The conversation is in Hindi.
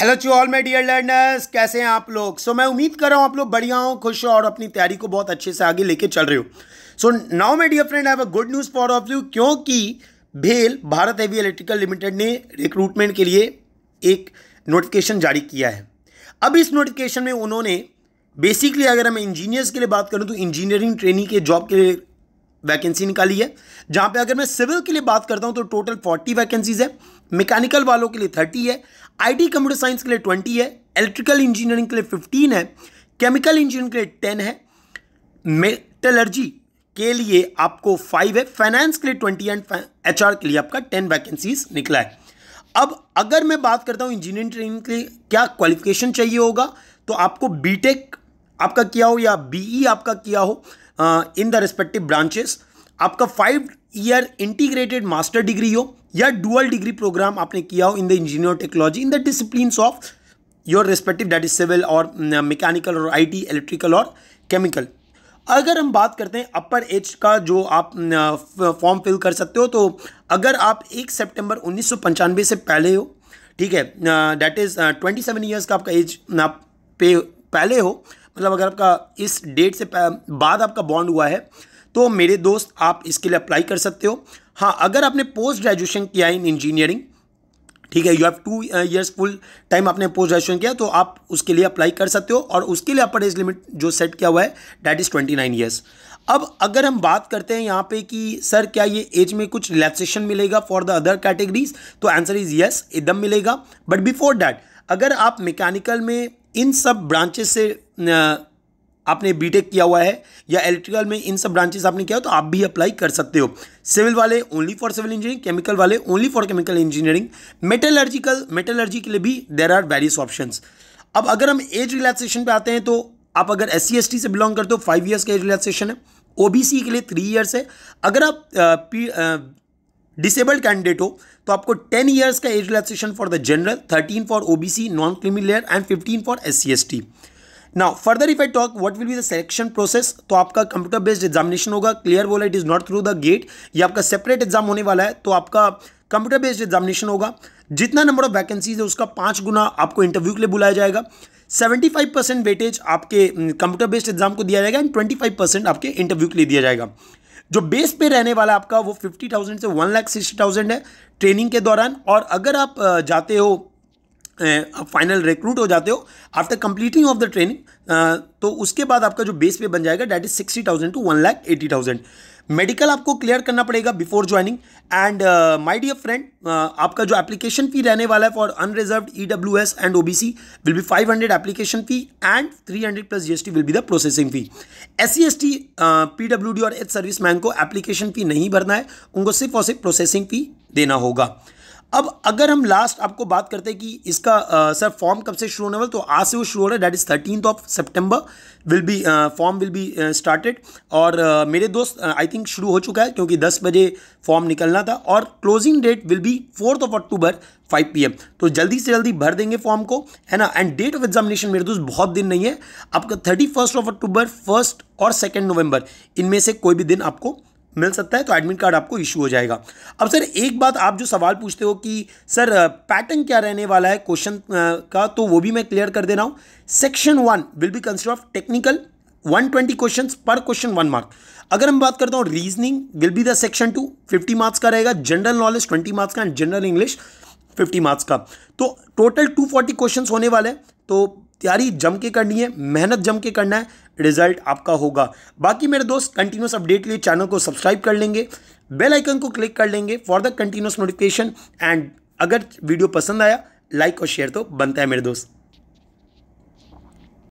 hello to all my dear learners कैसे हैं आप लोग सो so, मैं उम्मीद कर रहा हूँ आप लोग बढ़िया हो खुश हो और अपनी तैयारी को बहुत अच्छे से आगे लेके चल रहे हो so now my dear friend have a good news for of you क्योंकि भेल भारत हेवी इलेक्ट्रिकल लिमिटेड ने रिक्रूटमेंट के लिए एक नोटिफिकेशन जारी किया है अब इस नोटिफिकेशन में उन्होंने बेसिकली अगर हम इंजीनियर्स के लिए बात करूँ तो इंजीनियरिंग ट्रेनिंग के जॉब के लिए वैकेंसी निकाली है जहाँ पे अगर मैं सिविल के लिए बात करता हूँ तो टोटल फोर्टी वैकेंसीज़ है मैकेनिकल वालों के लिए थर्टी है आईटी कंप्यूटर साइंस के लिए ट्वेंटी है इलेक्ट्रिकल इंजीनियरिंग के लिए फिफ्टीन है केमिकल इंजीनियरिंग के लिए टेन है मेटलर्जी के लिए आपको फाइव है फाइनेंस के लिए ट्वेंटी एंड एच के लिए आपका टेन वैकेंसीज निकला है अब अगर मैं बात करता हूँ इंजीनियरिंग ट्रेनिंग के लिए क्या क्वालिफिकेशन चाहिए होगा तो आपको टेक आपका किया हो या ई e आपका किया हो इन द रिस्पेक्टिव ब्रांचेस आपका five year integrated master degree हो या डुअल डिग्री प्रोग्राम आपने किया हो in the engineer technology in the discipline of your respective that is civil और मैकेनिकल और टी इलेक्ट्रिकल और केमिकल अगर हम बात करते हैं अपर एज का जो आप फॉर्म uh, फिल कर सकते हो तो अगर आप एक सितंबर उन्नीस से पहले हो ठीक है that is twenty seven years का आपका एज आप पे पहले हो मतलब अगर आपका इस डेट से बाद आपका बॉन्ड हुआ है तो मेरे दोस्त आप इसके लिए अप्लाई कर सकते हो हाँ अगर आपने पोस्ट ग्रेजुएशन किया इन इंजीनियरिंग ठीक है you have two years full time आपने पोस्ट ग्रेजुएशन किया तो आप उसके लिए अप्लाई कर सकते हो और उसके लिए अपर एज लिमिट जो सेट किया हुआ है that is twenty nine years अब अगर हम बात करते हैं यहाँ पे कि सर क्या ये एज में कुछ रिलैक्सेशन मिलेगा फॉर द अदर कैटेगरीज तो आंसर इज़ येस एकदम मिलेगा बट बिफोर डैट अगर आप मैकेनिकल में इन सब ब्रांचेस से uh, आपने बीटेक किया हुआ है या इलेक्ट्रिकल में इन सब ब्रांचेस आपने किया हो तो आप भी अप्लाई कर सकते हो सिविल वाले only for civil engineering chemical वाले only for chemical engineering metallurgical metallurgy के लिए भी देर आर वेरियस ऑप्शन अब अगर हम एज रिलैक्सेशन पे आते हैं तो आप अगर एस सी से बिलोंग करते हो फाइव ईयर्स का एज रिलैक्सेशन है ओ के लिए थ्री ईयर्स है अगर आप डिसेबल्ड कैंडिडेट हो तो आपको टेन ईयर्स का age relaxation for the general thirteen for O C non creamy layer and fifteen for S C now further if I talk what will be the selection process तो आपका कंप्यूटर बेस्ड एग्जामिनेशन होगा क्लियर बोला it is not through the gate या आपका सेपरेट एग्जाम होने वाला है तो आपका कंप्यूटर बेस्ड एग्जामिनेशन होगा जितना नंबर ऑफ वैकेंसीज है उसका पाँच गुना आपको इंटरव्यू के लिए बुलाया जाएगा 75 परसेंट वेटेज आपके कंप्यूटर बेस्ड एग्जाम को दिया जाएगा एंड 25 परसेंट आपके इंटरव्यू के लिए दिया जाएगा जो बेस पे रहने वाला आपका वो 50,000 से वन लाख सिक्सटी थाउजेंड है ट्रेनिंग के दौरान और अगर आप जाते हो आप फाइनल रिक्रूट हो जाते हो after completing of the training तो उसके बाद आपका जो बेस पे बन जाएगा that is sixty thousand to one lakh eighty thousand medical आपको क्लियर करना पड़ेगा before joining and my dear friend आपका जो एप्लीकेशन फी रहने वाला है for unreserved E W S and O B C will be five hundred application fee and three hundred plus G S T will be the processing fee S C S T P W D और एच सर्विस मैन को एप्लीकेशन फी नहीं भरना है उनको सिर्फ और सिर्फ प्रोसेसिंग फी देना होगा अब अगर हम लास्ट आपको बात करते हैं कि इसका आ, सर फॉर्म कब से शुरू होने वाला तो आज से वो शुरू हो रहा है that is thirteen of September will be form will be started और uh, मेरे दोस्त आई थिंक शुरू हो चुका है क्योंकि दस बजे फॉर्म निकलना था और closing date will be fourth of October five P तो जल्दी से जल्दी भर देंगे फॉर्म को है ना एंड डेट ऑफ एग्जामिनेशन मेरे दोस्त बहुत दिन नहीं है आपका thirty first of October first और सेकेंड नवंबर इनमें से कोई भी दिन आपको मिल सकता है तो एडमिट कार्ड आपको इशू हो जाएगा अब सर एक बात आप जो सवाल पूछते हो कि सर पैटर्न क्या रहने वाला है क्वेश्चन का तो वो भी मैं क्लियर कर दे रहा हूँ section one will be consider of technical 120 question पर क्वेश्चन वन मार्क अगर हम बात करता हूँ reasoning will be the section two 50 marks का रहेगा जनरल नॉलेज 20 मार्क्स का एंड जनरल इंग्लिश 50 मार्क्स का तो टोटल 240 क्वेश्चन होने वाले तो तैयारी जम के करनी है मेहनत जम के करना है रिजल्ट आपका होगा बाकी मेरे दोस्त कंटिन्यूस अपडेट लिए चैनल को सब्सक्राइब कर लेंगे बेल आइकन को क्लिक कर लेंगे for the continuous notification and अगर वीडियो पसंद आया लाइक और शेयर तो बनता है मेरे दोस्त